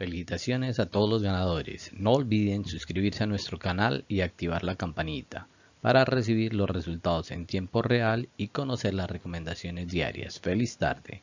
Felicitaciones a todos los ganadores. No olviden suscribirse a nuestro canal y activar la campanita para recibir los resultados en tiempo real y conocer las recomendaciones diarias. Feliz tarde.